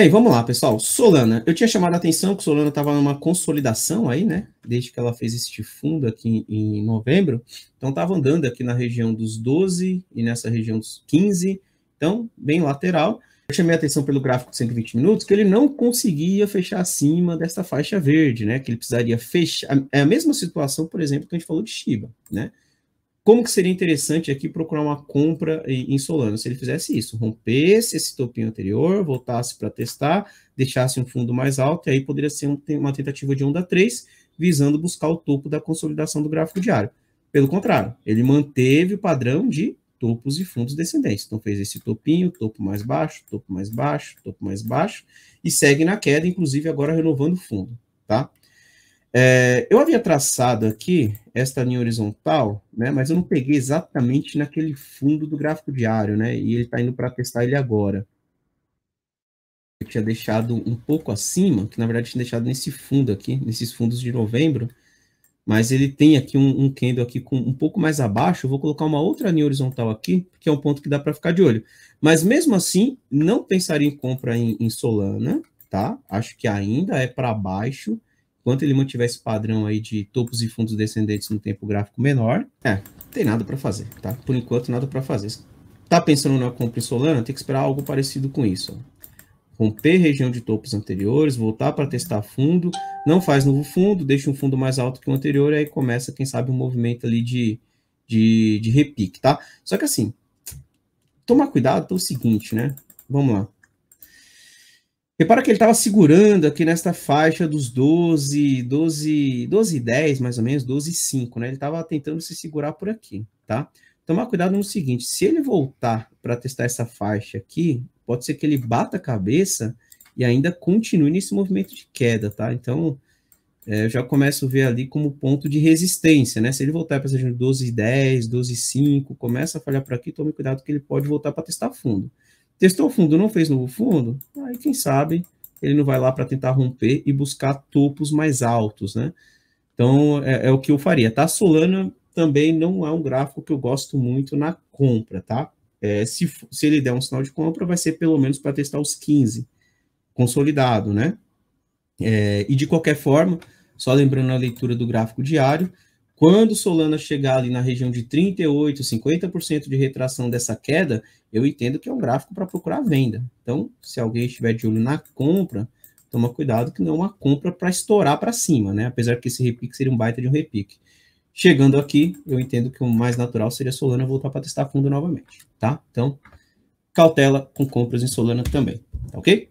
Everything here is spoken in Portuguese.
Bem, vamos lá, pessoal. Solana. Eu tinha chamado a atenção que Solana estava numa consolidação aí, né? Desde que ela fez este fundo aqui em novembro. Então, estava andando aqui na região dos 12 e nessa região dos 15. Então, bem lateral. Eu chamei a atenção pelo gráfico de 120 minutos que ele não conseguia fechar acima desta faixa verde, né? Que ele precisaria fechar. É a mesma situação, por exemplo, que a gente falou de Shiba, né? Como que seria interessante aqui procurar uma compra em Solana se ele fizesse isso? Rompesse esse topinho anterior, voltasse para testar, deixasse um fundo mais alto, e aí poderia ser um, uma tentativa de onda 3, visando buscar o topo da consolidação do gráfico diário. Pelo contrário, ele manteve o padrão de topos e fundos descendentes. Então fez esse topinho, topo mais baixo, topo mais baixo, topo mais baixo, e segue na queda, inclusive agora renovando o fundo, tá? É, eu havia traçado aqui esta linha horizontal, né, mas eu não peguei exatamente naquele fundo do gráfico diário, né, e ele está indo para testar ele agora. Eu tinha deixado um pouco acima, que na verdade tinha deixado nesse fundo aqui, nesses fundos de novembro, mas ele tem aqui um, um candle aqui com um pouco mais abaixo, eu vou colocar uma outra linha horizontal aqui, que é um ponto que dá para ficar de olho. Mas mesmo assim, não pensaria em compra em, em Solana, tá? Acho que ainda é para baixo, Quanto ele mantiver esse padrão aí de topos e fundos descendentes no tempo gráfico menor, é, tem nada para fazer, tá? Por enquanto, nada para fazer. Tá pensando na compra em Solana? Tem que esperar algo parecido com isso. Ó. Romper região de topos anteriores, voltar para testar fundo, não faz novo fundo, deixa um fundo mais alto que o anterior, aí começa, quem sabe, um movimento ali de, de, de repique, tá? Só que assim, tomar cuidado pelo seguinte, né? Vamos lá. Repara que ele estava segurando aqui nesta faixa dos 12, 12, 12 10, mais ou menos, 12 5, né? Ele estava tentando se segurar por aqui, tá? Tomar cuidado no seguinte, se ele voltar para testar essa faixa aqui, pode ser que ele bata a cabeça e ainda continue nesse movimento de queda, tá? Então, é, eu já começo a ver ali como ponto de resistência, né? Se ele voltar para seja 12 10, 12 5, começa a falhar por aqui, tome cuidado que ele pode voltar para testar fundo. Testou o fundo, não fez novo fundo? Aí, quem sabe, ele não vai lá para tentar romper e buscar topos mais altos, né? Então, é, é, o que eu faria, tá? Solana também não é um gráfico que eu gosto muito na compra, tá? É, se, se ele der um sinal de compra, vai ser pelo menos para testar os 15, consolidado, né? É, e de qualquer forma, só lembrando a leitura do gráfico diário, quando Solana chegar ali na região de 38%, 50% de retração dessa queda, eu entendo que é um gráfico para procurar venda. Então, se alguém estiver de olho na compra, toma cuidado que não é uma compra para estourar para cima, né? Apesar que esse repique seria um baita de um repique. Chegando aqui, eu entendo que o mais natural seria Solana voltar para testar fundo novamente, tá? Então, cautela com compras em Solana também, tá ok?